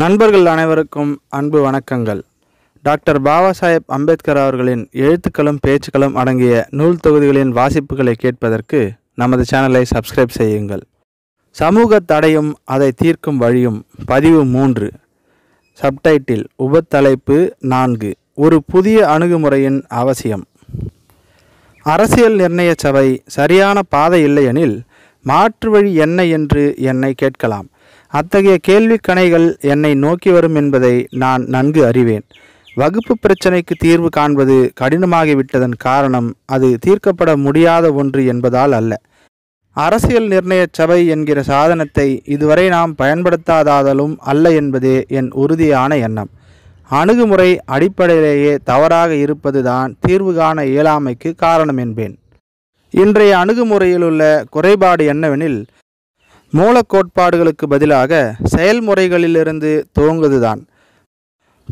நண்பர்கள் அனைவருக்கும் அன்பு வணக்கங்கள் டாக்டர் பாபா சாஹேப் அம்பேத்கர் அவர்களின் எழுத்துக்களும் பேச்சுக்களும் அடங்கிய நூல் தொகுதிகளின் வாசிப்புகளை கேட்பதற்கு நமது சேனலை சப்ஸ்கிரைப் செய்யுங்கள் சமூக தடையும் அதை தீர்க்கும் வழியும் பதிவு மூன்று சப்டைட்டில் உபத்தலைப்பு நான்கு ஒரு புதிய அணுகுமுறையின் அவசியம் அரசியல் நிர்ணய சபை சரியான பாதை இல்லையெனில் மாற்று வழி என்ன என்று என்னை கேட்கலாம் அத்தகைய கேள்விக்கணைகள் என்னை நோக்கி வரும் என்பதை நான் நன்கு அறிவேன் வகுப்பு பிரச்சனைக்கு தீர்வு காண்பது கடினமாகிவிட்டதன் காரணம் அது தீர்க்கப்பட முடியாத ஒன்று என்பதால் அல்ல அரசியல் நிர்ணய சபை என்கிற சாதனத்தை இதுவரை நாம் பயன்படுத்தாதாதலும் அல்ல என்பதே என் உறுதியான எண்ணம் அணுகுமுறை அடிப்படையிலேயே தவறாக இருப்பதுதான் தீர்வு காண இயலாமைக்கு காரணம் என்பேன் இன்றைய அணுகுமுறையிலுள்ள குறைபாடு என்னவெனில் மூலக்கோட்பாடுகளுக்கு கோட்பாடுகளுக்கு பதிலாக செயல்முறைகளிலிருந்து துவங்குதுதான்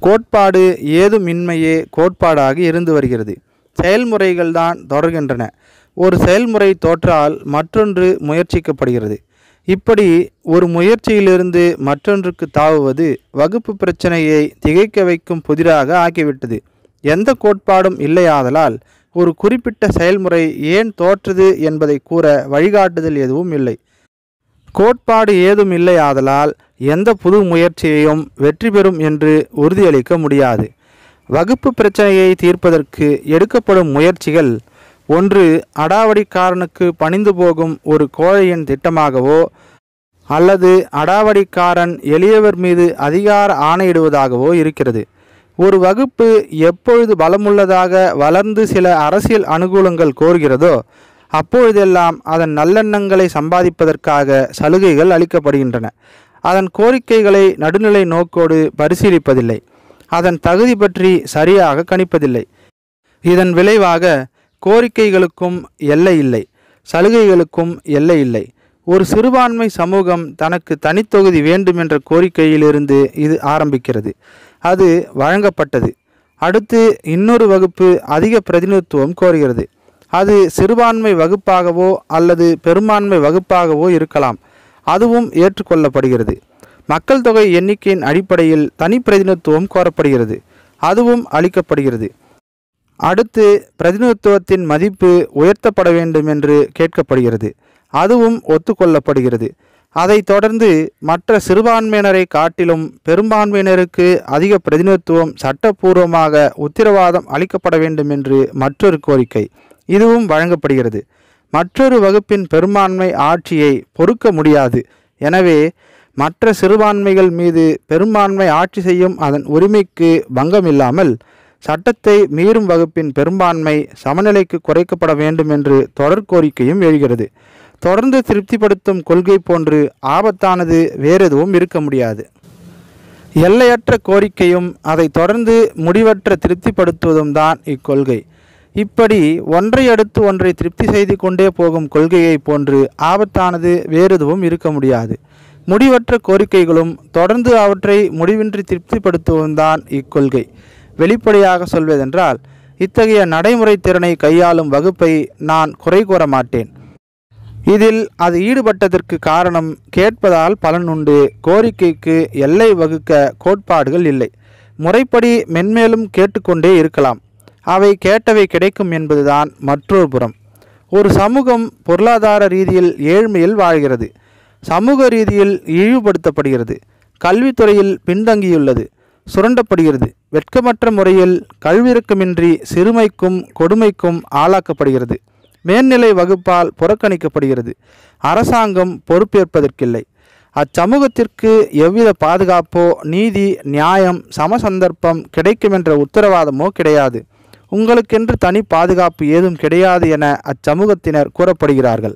கோட்பாடு ஏதுமின்மையே கோட்பாடாக இருந்து வருகிறது செயல்முறைகள் தான் தொடர்கின்றன ஒரு செயல்முறை தோற்றால் மற்றொன்று முயற்சிக்கப்படுகிறது இப்படி ஒரு முயற்சியிலிருந்து மற்றொன்றுக்கு தாவுவது வகுப்பு பிரச்சனையை திகைக்க வைக்கும் புதிராக ஆக்கிவிட்டது எந்த கோட்பாடும் இல்லையாதலால் ஒரு குறிப்பிட்ட செயல்முறை ஏன் தோற்றது என்பதை கூற வழிகாட்டுதல் எதுவும் இல்லை கோட்பாடு ஏதும் இல்லை ஆதலால் எந்த புது முயற்சியையும் வெற்றி பெறும் என்று உறுதியளிக்க முடியாது வகுப்பு பிரச்சனையை தீர்ப்பதற்கு எடுக்கப்படும் முயற்சிகள் ஒன்று அடாவடிக்காரனுக்கு பணிந்து போகும் ஒரு கோழையின் திட்டமாகவோ அல்லது அடாவடிக்காரன் எளியவர் மீது அதிகார ஆணையிடுவதாகவோ இருக்கிறது ஒரு வகுப்பு எப்பொழுது பலமுள்ளதாக வளர்ந்து சில அரசியல் அனுகூலங்கள் கோருகிறதோ அப்பொழுதெல்லாம் அதன் நல்லெண்ணங்களை சம்பாதிப்பதற்காக சலுகைகள் அளிக்கப்படுகின்றன அதன் கோரிக்கைகளை நடுநிலை நோக்கோடு பரிசீலிப்பதில்லை அதன் தகுதி பற்றி சரியாக கணிப்பதில்லை இதன் விளைவாக கோரிக்கைகளுக்கும் எல்லை இல்லை சலுகைகளுக்கும் எல்லை இல்லை ஒரு சிறுபான்மை சமூகம் தனக்கு தனித்தொகுதி வேண்டும் என்ற கோரிக்கையிலிருந்து இது ஆரம்பிக்கிறது அது வழங்கப்பட்டது அடுத்து இன்னொரு வகுப்பு அதிக பிரதிநிதித்துவம் கோருகிறது அது சிறுபான்மை வகுப்பாகவோ அல்லது பெரும்பான்மை வகுப்பாகவோ இருக்கலாம் அதுவும் ஏற்றுக்கொள்ளப்படுகிறது மக்கள் தொகை எண்ணிக்கையின் அடிப்படையில் தனிப்பிரதிநிதித்துவம் கோரப்படுகிறது அதுவும் அளிக்கப்படுகிறது அடுத்து பிரதிநிதித்துவத்தின் மதிப்பு உயர்த்தப்பட வேண்டும் என்று கேட்கப்படுகிறது அதுவும் ஒத்துக்கொள்ளப்படுகிறது அதைத் தொடர்ந்து மற்ற சிறுபான்மையினரை காட்டிலும் பெரும்பான்மையினருக்கு அதிக பிரதிநிதித்துவம் சட்டப்பூர்வமாக உத்தரவாதம் அளிக்கப்பட வேண்டும் என்று மற்றொரு கோரிக்கை இதுவும் வழங்கப்படுகிறது மற்றொரு வகுப்பின் பெரும்பான்மை ஆட்சியை பொறுக்க முடியாது எனவே மற்ற சிறுபான்மைகள் மீது பெரும்பான்மை ஆட்சி செய்யும் அதன் உரிமைக்கு பங்கம் இல்லாமல் சட்டத்தை மீறும் வகுப்பின் பெரும்பான்மை சமநிலைக்கு குறைக்கப்பட வேண்டும் என்று தொடர் கோரிக்கையும் எழுகிறது தொடர்ந்து திருப்திப்படுத்தும் கொள்கை போன்று ஆபத்தானது வேறெதுவும் இருக்க முடியாது எல்லையற்ற கோரிக்கையும் அதை தொடர்ந்து முடிவற்ற திருப்திப்படுத்துவதும் தான் இக்கொள்கை இப்படி ஒன்றை அடுத்து ஒன்றை திருப்தி செய்து கொண்டே போகும் கொள்கையை போன்று ஆபத்தானது வேறெதுவும் இருக்க முடியாது முடிவற்ற கோரிக்கைகளும் தொடர்ந்து அவற்றை முடிவின்றி திருப்திப்படுத்துவதும் தான் இக்கொள்கை வெளிப்படையாக சொல்வதென்றால் இத்தகைய நடைமுறை திறனை கையாளும் வகுப்பை நான் குறை கூற மாட்டேன் இதில் அது ஈடுபட்டதற்கு காரணம் கேட்பதால் பலன் உண்டு கோரிக்கைக்கு எல்லை வகுக்க கோட்பாடுகள் இல்லை முறைப்படி மென்மேலும் கேட்டுக்கொண்டே இருக்கலாம் அவை கேட்டவை கிடைக்கும் என்பதுதான் மற்றொரு புறம் ஒரு சமூகம் பொருளாதார ரீதியில் ஏழ்மையில் வாழ்கிறது சமூக ரீதியில் இழிவுபடுத்தப்படுகிறது கல்வித்துறையில் பின்தங்கியுள்ளது சுரண்டப்படுகிறது வெட்கமற்ற முறையில் கல்விறக்கமின்றி சிறுமைக்கும் கொடுமைக்கும் ஆளாக்கப்படுகிறது மேல்நிலை வகுப்பால் புறக்கணிக்கப்படுகிறது அரசாங்கம் பொறுப்பேற்பதற்கில்லை அச்சமூகத்திற்கு எவ்வித பாதுகாப்போ நீதி நியாயம் சமசந்தர்ப்பம் கிடைக்கும் என்ற உத்தரவாதமோ கிடையாது உங்களுக்கென்று தனி பாதுகாப்பு ஏதும் கிடையாது என அச்சமூகத்தினர் கூறப்படுகிறார்கள்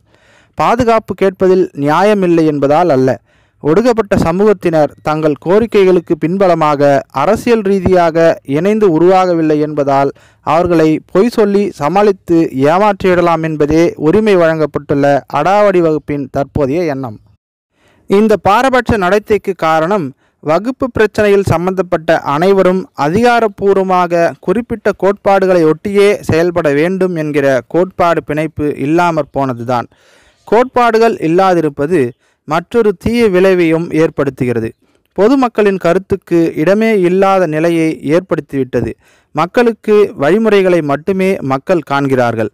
பாதுகாப்பு கேட்பதில் நியாயமில்லை என்பதால் அல்ல ஒடுக்கப்பட்ட சமூகத்தினர் தங்கள் கோரிக்கைகளுக்கு பின்பலமாக அரசியல் ரீதியாக இணைந்து உருவாகவில்லை என்பதால் அவர்களை பொய் சொல்லி சமாளித்து ஏமாற்றிவிடலாம் என்பதே உரிமை வழங்கப்பட்டுள்ள அடாவடி வகுப்பின் தற்போதைய எண்ணம் இந்த பாரபட்ச நடத்தைக்கு காரணம் வகுப்பு பிரச்சனையில் சம்பந்தப்பட்ட அனைவரும் அதிகாரப்பூர்வமாக குறிப்பிட்ட கோட்பாடுகளை ஒட்டியே செயல்பட வேண்டும் என்கிற கோட்பாடு பிணைப்பு இல்லாமற் போனதுதான் கோட்பாடுகள் இல்லாதிருப்பது மற்றொரு தீய விளைவையும் ஏற்படுத்துகிறது பொதுமக்களின் கருத்துக்கு இடமே இல்லாத நிலையை ஏற்படுத்திவிட்டது மக்களுக்கு வழிமுறைகளை மட்டுமே மக்கள் காண்கிறார்கள்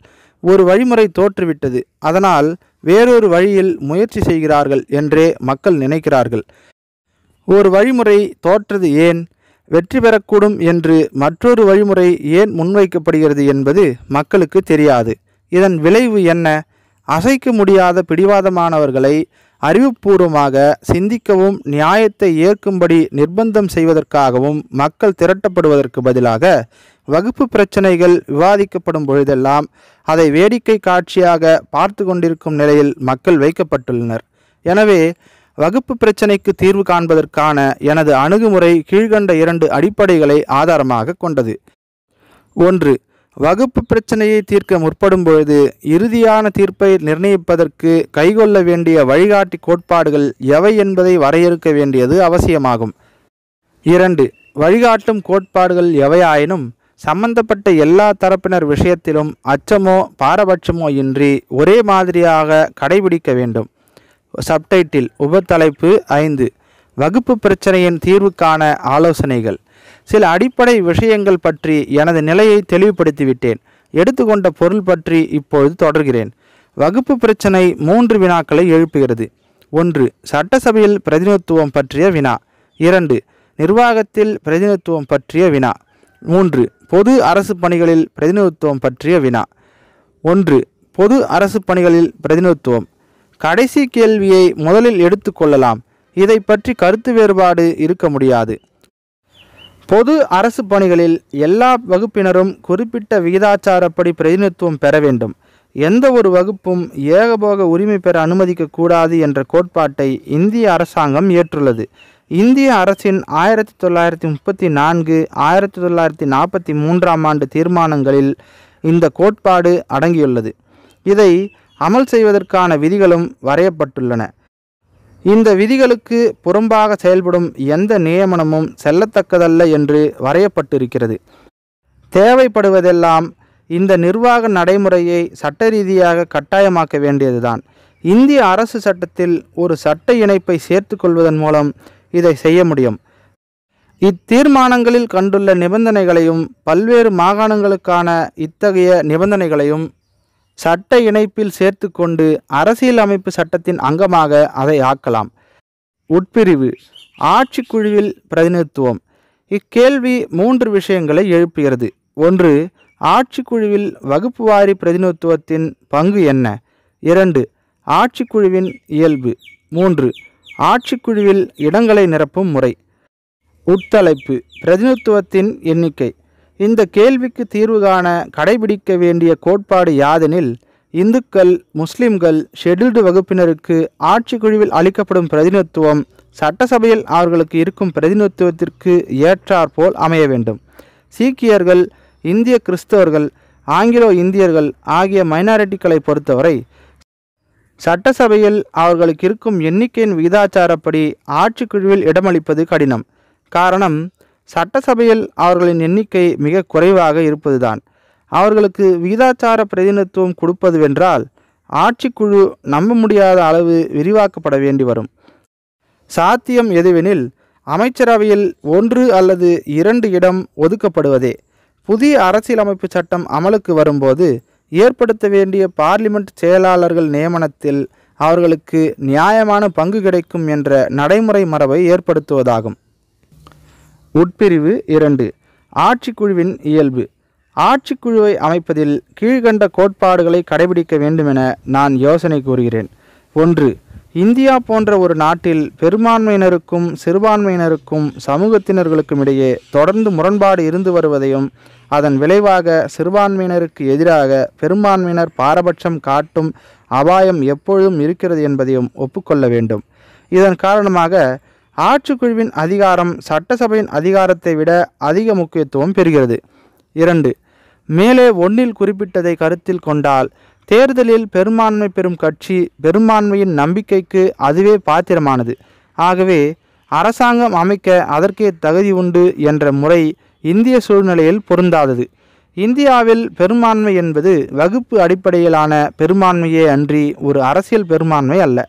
ஒரு வழிமுறை தோற்றுவிட்டது அதனால் வேறொரு வழியில் முயற்சி செய்கிறார்கள் என்றே மக்கள் நினைக்கிறார்கள் ஒரு வழிமுறை தோற்றது ஏன் வெற்றி பெறக்கூடும் என்று மற்றொரு வழிமுறை ஏன் முன்வைக்கப்படுகிறது என்பது மக்களுக்கு தெரியாது இதன் விளைவு என்ன அசைக்க முடியாத பிடிவாதமானவர்களை அறிவுபூர்வமாக சிந்திக்கவும் நியாயத்தை ஏற்கும்படி நிர்பந்தம் செய்வதற்காகவும் மக்கள் திரட்டப்படுவதற்கு பதிலாக வகுப்பு பிரச்சனைகள் விவாதிக்கப்படும் பொழுதெல்லாம் அதை வேடிக்கை காட்சியாக பார்த்து கொண்டிருக்கும் நிலையில் மக்கள் வைக்கப்பட்டுள்ளனர் எனவே வகுப்பு பிரச்சினைக்கு தீர்வு காண்பதற்கான எனது அணுகுமுறை கீழ்கண்ட இரண்டு அடிப்படைகளை ஆதாரமாக கொண்டது ஒன்று வகுப்பு பிரச்சனையை தீர்க்க முற்படும் பொழுது இறுதியான தீர்ப்பை நிர்ணயிப்பதற்கு கைகொள்ள வேண்டிய வழிகாட்டி கோட்பாடுகள் எவை என்பதை வரையறுக்க வேண்டியது அவசியமாகும் இரண்டு வழிகாட்டும் கோட்பாடுகள் எவையாயினும் சம்பந்தப்பட்ட எல்லா தரப்பினர் விஷயத்திலும் அச்சமோ பாரபட்சமோ இன்றி ஒரே மாதிரியாக கடைபிடிக்க வேண்டும் சப்டைட்டில் உபத்தலைப்பு ஐந்து வகுப்பு பிரச்சனையின் தீர்வுக்கான ஆலோசனைகள் சில அடிப்படை விஷயங்கள் பற்றி எனது நிலையை தெளிவுபடுத்திவிட்டேன் எடுத்துக்கொண்ட பொருள் பற்றி இப்பொழுது தொடர்கிறேன் வகுப்பு பிரச்சனை மூன்று வினாக்களை எழுப்புகிறது ஒன்று சட்டசபையில் பிரதிநிதித்துவம் பற்றிய வினா இரண்டு நிர்வாகத்தில் பிரதிநிதித்துவம் பற்றிய வினா மூன்று பொது அரசு பணிகளில் பிரதிநிதித்துவம் பற்றிய வினா ஒன்று பொது அரசு பணிகளில் பிரதிநிதித்துவம் கடைசி கேள்வியை முதலில் எடுத்துக்கொள்ளலாம் இதை பற்றி கருத்து வேறுபாடு இருக்க முடியாது பொது அரசு பணிகளில் எல்லா வகுப்பினரும் குறிப்பிட்ட விகிதாச்சாரப்படி பிரதிநிதித்துவம் பெற வேண்டும் எந்த ஒரு வகுப்பும் ஏகபோக உரிமை பெற அனுமதிக்கக்கூடாது என்ற கோட்பாட்டை இந்திய அரசாங்கம் ஏற்றுள்ளது இந்திய அரசின் ஆயிரத்தி தொள்ளாயிரத்தி முப்பத்தி நான்கு ஆயிரத்தி தொள்ளாயிரத்தி நாற்பத்தி மூன்றாம் ஆண்டு தீர்மானங்களில் இந்த கோட்பாடு அடங்கியுள்ளது இதை அமல் செய்வதற்கான விதிகளும் வரையப்பட்டுள்ளன இந்த விதிகளுக்கு புறம்பாக செயல்படும் எந்த நியமனமும் செல்லத்தக்கதல்ல என்று வரையப்பட்டிருக்கிறது தேவைப்படுவதெல்லாம் இந்த நிர்வாக நடைமுறையை சட்ட ரீதியாக கட்டாயமாக்க வேண்டியதுதான் இந்திய அரசு சட்டத்தில் ஒரு சட்ட இணைப்பை சேர்த்து கொள்வதன் மூலம் இதை செய்ய முடியும் இத்தீர்மானங்களில் கண்டுள்ள நிபந்தனைகளையும் பல்வேறு மாகாணங்களுக்கான இத்தகைய நிபந்தனைகளையும் சட்ட இணைப்பில் கொண்டு அரசியல் அமைப்பு சட்டத்தின் அங்கமாக அதை ஆக்கலாம் உட்பிரிவு ஆட்சி குழுவில் பிரதிநிதித்துவம் இக்கேள்வி மூன்று விஷயங்களை எழுப்புகிறது ஒன்று ஆட்சி குழுவில் வகுப்பு வாரி பிரதிநிதித்துவத்தின் பங்கு என்ன இரண்டு ஆட்சிக்குழுவின் இயல்பு மூன்று ஆட்சிக்குழுவில் இடங்களை நிரப்பும் முறை உட்தலைப்பு பிரதிநிதித்துவத்தின் எண்ணிக்கை இந்த கேள்விக்கு தீர்வு காண கடைபிடிக்க வேண்டிய கோட்பாடு யாதெனில் இந்துக்கள் முஸ்லிம்கள் ஷெடியூல்டு வகுப்பினருக்கு ஆட்சி குழுவில் அளிக்கப்படும் பிரதிநிதித்துவம் சட்டசபையில் அவர்களுக்கு இருக்கும் பிரதிநிதித்துவத்திற்கு ஏற்றாற்போல் அமைய வேண்டும் சீக்கியர்கள் இந்திய கிறிஸ்தவர்கள் ஆங்கிலோ இந்தியர்கள் ஆகிய மைனாரிட்டிகளை பொறுத்தவரை சட்டசபையில் அவர்களுக்கு இருக்கும் எண்ணிக்கையின் விகிதாச்சாரப்படி ஆட்சிக்குழுவில் இடமளிப்பது கடினம் காரணம் சட்டசபையில் அவர்களின் எண்ணிக்கை மிக குறைவாக இருப்பதுதான் அவர்களுக்கு விகிதாச்சார பிரதிநிதித்துவம் கொடுப்பதுவென்றால் ஆட்சிக்குழு நம்ப முடியாத அளவு விரிவாக்கப்பட வேண்டி வரும் சாத்தியம் எதுவெனில் அமைச்சரவையில் ஒன்று அல்லது இரண்டு இடம் ஒதுக்கப்படுவதே புதிய அரசியலமைப்பு சட்டம் அமலுக்கு வரும்போது ஏற்படுத்த வேண்டிய பார்லிமெண்ட் செயலாளர்கள் நியமனத்தில் அவர்களுக்கு நியாயமான பங்கு கிடைக்கும் என்ற நடைமுறை மரபை ஏற்படுத்துவதாகும் உட்பிரிவு இரண்டு ஆட்சிக்குழுவின் இயல்பு ஆட்சிக்குழுவை அமைப்பதில் கீழ்கண்ட கோட்பாடுகளை கடைபிடிக்க வேண்டுமென நான் யோசனை கூறுகிறேன் ஒன்று இந்தியா போன்ற ஒரு நாட்டில் பெரும்பான்மையினருக்கும் சிறுபான்மையினருக்கும் சமூகத்தினர்களுக்கும் இடையே தொடர்ந்து முரண்பாடு இருந்து வருவதையும் அதன் விளைவாக சிறுபான்மையினருக்கு எதிராக பெரும்பான்மையினர் பாரபட்சம் காட்டும் அபாயம் எப்பொழுதும் இருக்கிறது என்பதையும் ஒப்புக்கொள்ள வேண்டும் இதன் காரணமாக ஆட்சிக்குழுவின் அதிகாரம் சட்டசபையின் அதிகாரத்தை விட அதிக முக்கியத்துவம் பெறுகிறது இரண்டு மேலே ஒன்றில் குறிப்பிட்டதை கருத்தில் கொண்டால் தேர்தலில் பெரும்பான்மை பெறும் கட்சி பெரும்பான்மையின் நம்பிக்கைக்கு அதுவே பாத்திரமானது ஆகவே அரசாங்கம் அமைக்க அதற்கே தகுதி உண்டு என்ற முறை இந்திய சூழ்நிலையில் பொருந்தாதது இந்தியாவில் பெரும்பான்மை என்பது வகுப்பு அடிப்படையிலான பெரும்பான்மையே அன்றி ஒரு அரசியல் பெரும்பான்மை அல்ல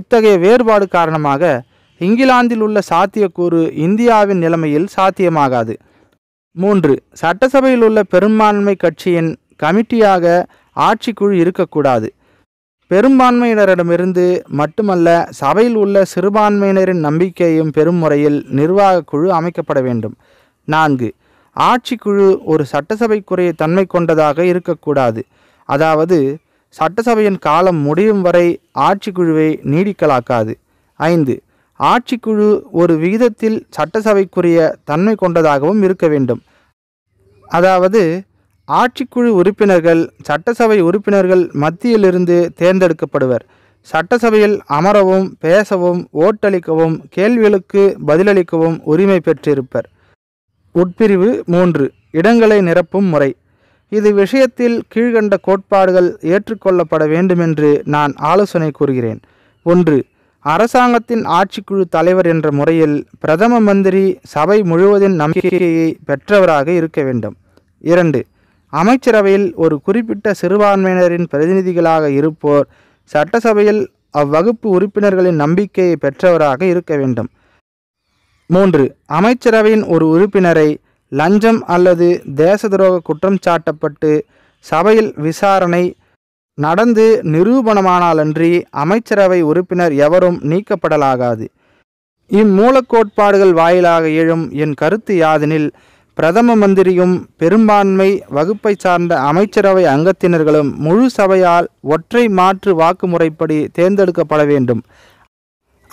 இத்தகைய வேறுபாடு காரணமாக இங்கிலாந்தில் உள்ள சாத்தியக்கூறு இந்தியாவின் நிலைமையில் சாத்தியமாகாது மூன்று சட்டசபையில் உள்ள பெரும்பான்மை கட்சியின் கமிட்டியாக ஆட்சிக்குழு இருக்கக்கூடாது பெரும்பான்மையினரிடமிருந்து மட்டுமல்ல சபையில் உள்ள சிறுபான்மையினரின் நம்பிக்கையும் பெரும் முறையில் நிர்வாக குழு அமைக்கப்பட வேண்டும் நான்கு ஆட்சிக்குழு ஒரு சட்டசபைக்குரிய தன்மை கொண்டதாக இருக்கக்கூடாது அதாவது சட்டசபையின் காலம் முடியும் வரை ஆட்சிக்குழுவை நீடிக்கலாக்காது ஐந்து ஆட்சிக்குழு ஒரு விகிதத்தில் சட்டசபைக்குரிய தன்மை கொண்டதாகவும் இருக்க வேண்டும் அதாவது ஆட்சிக்குழு உறுப்பினர்கள் சட்டசபை உறுப்பினர்கள் மத்தியிலிருந்து தேர்ந்தெடுக்கப்படுவர் சட்டசபையில் அமரவும் பேசவும் ஓட்டளிக்கவும் கேள்விகளுக்கு பதிலளிக்கவும் உரிமை பெற்றிருப்பர் உட்பிரிவு மூன்று இடங்களை நிரப்பும் முறை இது விஷயத்தில் கீழ்கண்ட கோட்பாடுகள் ஏற்றுக்கொள்ளப்பட வேண்டுமென்று நான் ஆலோசனை கூறுகிறேன் ஒன்று அரசாங்கத்தின் ஆட்சிக்குழு தலைவர் என்ற முறையில் பிரதம மந்திரி சபை முழுவதின் நம்பிக்கையை பெற்றவராக இருக்க வேண்டும் இரண்டு அமைச்சரவையில் ஒரு குறிப்பிட்ட சிறுபான்மையினரின் பிரதிநிதிகளாக இருப்போர் சட்டசபையில் அவ்வகுப்பு உறுப்பினர்களின் நம்பிக்கையை பெற்றவராக இருக்க வேண்டும் மூன்று அமைச்சரவையின் ஒரு உறுப்பினரை லஞ்சம் அல்லது தேச துரோக குற்றம் சாட்டப்பட்டு சபையில் விசாரணை நடந்து நிரூபணமானாலன்றி அமைச்சரவை உறுப்பினர் எவரும் நீக்கப்படலாகாது இம்மூலக்கோட்பாடுகள் வாயிலாக எழும் என் கருத்து யாதெனில் பிரதம மந்திரியும் பெரும்பான்மை வகுப்பை சார்ந்த அமைச்சரவை அங்கத்தினர்களும் முழு சபையால் ஒற்றை மாற்று வாக்குமுறைப்படி தேர்ந்தெடுக்கப்பட வேண்டும்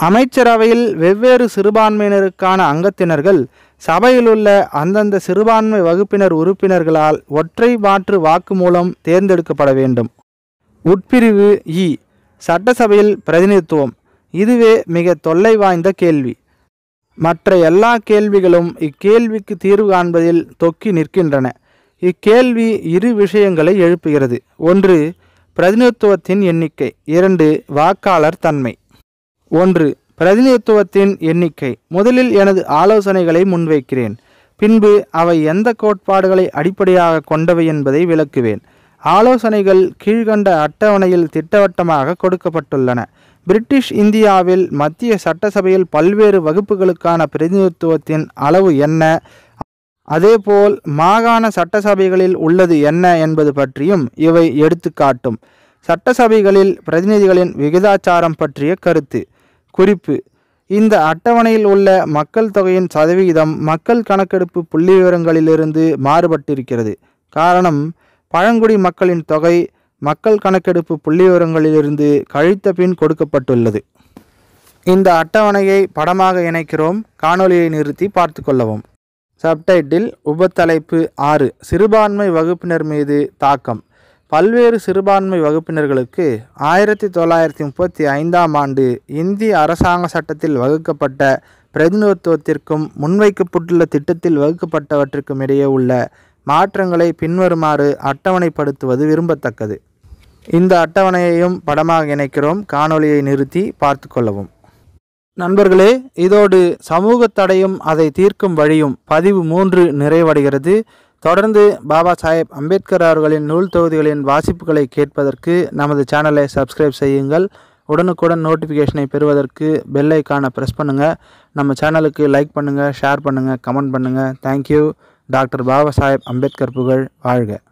அமைச்சரவையில் வெவ்வேறு சிறுபான்மையினருக்கான அங்கத்தினர்கள் சபையிலுள்ள அந்தந்த சிறுபான்மை வகுப்பினர் உறுப்பினர்களால் ஒற்றை மாற்று வாக்கு மூலம் தேர்ந்தெடுக்கப்பட வேண்டும் உட்பிரிவு இ சட்டசபையில் பிரதிநிதித்துவம் இதுவே மிக தொல்லை வாய்ந்த கேள்வி மற்ற எல்லா கேள்விகளும் இக்கேள்விக்கு தீர்வு காண்பதில் தொக்கி நிற்கின்றன இக்கேள்வி இரு விஷயங்களை எழுப்புகிறது ஒன்று பிரதிநிதித்துவத்தின் எண்ணிக்கை இரண்டு வாக்காளர் தன்மை ஒன்று பிரதிநிதித்துவத்தின் எண்ணிக்கை முதலில் எனது ஆலோசனைகளை முன்வைக்கிறேன் பின்பு அவை எந்த கோட்பாடுகளை அடிப்படையாக கொண்டவை என்பதை விளக்குவேன் ஆலோசனைகள் கீழ்கண்ட அட்டவணையில் திட்டவட்டமாக கொடுக்கப்பட்டுள்ளன பிரிட்டிஷ் இந்தியாவில் மத்திய சட்டசபையில் பல்வேறு வகுப்புகளுக்கான பிரதிநிதித்துவத்தின் அளவு என்ன அதேபோல் மாகாண சட்டசபைகளில் உள்ளது என்ன என்பது பற்றியும் இவை எடுத்துக்காட்டும் சட்டசபைகளில் பிரதிநிதிகளின் விகிதாச்சாரம் பற்றிய கருத்து குறிப்பு இந்த அட்டவணையில் உள்ள மக்கள் தொகையின் சதவிகிதம் மக்கள் கணக்கெடுப்பு புள்ளி விவரங்களிலிருந்து மாறுபட்டிருக்கிறது காரணம் பழங்குடி மக்களின் தொகை மக்கள் கணக்கெடுப்பு புள்ளிவிவரங்களிலிருந்து கழித்த பின் கொடுக்கப்பட்டுள்ளது இந்த அட்டவணையை படமாக இணைக்கிறோம் காணொலியை நிறுத்தி பார்த்து கொள்ளவும் சப்டைட்டில் உபத்தலைப்பு ஆறு சிறுபான்மை வகுப்பினர் மீது தாக்கம் பல்வேறு சிறுபான்மை வகுப்பினர்களுக்கு ஆயிரத்தி தொள்ளாயிரத்தி முப்பத்தி ஐந்தாம் ஆண்டு இந்திய அரசாங்க சட்டத்தில் வகுக்கப்பட்ட பிரதிநிதித்துவத்திற்கும் முன்வைக்கப்பட்டுள்ள திட்டத்தில் வகுக்கப்பட்டவற்றிற்கும் இடையே உள்ள மாற்றங்களை பின்வருமாறு அட்டவணைப்படுத்துவது விரும்பத்தக்கது இந்த அட்டவணையையும் படமாக இணைக்கிறோம் காணொளியை நிறுத்தி பார்த்து கொள்ளவும் நண்பர்களே இதோடு சமூக தடையும் அதை தீர்க்கும் வழியும் பதிவு மூன்று நிறைவடைகிறது தொடர்ந்து பாபா சாஹேப் அம்பேத்கர் அவர்களின் நூல் தொகுதிகளின் வாசிப்புகளை கேட்பதற்கு நமது சேனலை சப்ஸ்கிரைப் செய்யுங்கள் உடனுக்குடன் நோட்டிஃபிகேஷனை பெறுவதற்கு பெல்லைக்கான ப்ரெஸ் பண்ணுங்கள் நம்ம சேனலுக்கு லைக் பண்ணுங்கள் ஷேர் பண்ணுங்கள் கமெண்ட் பண்ணுங்கள் தேங்க்யூ டாக்டர் பாபா சாஹேப் அம்பேத்கர் புகழ் வாழ்க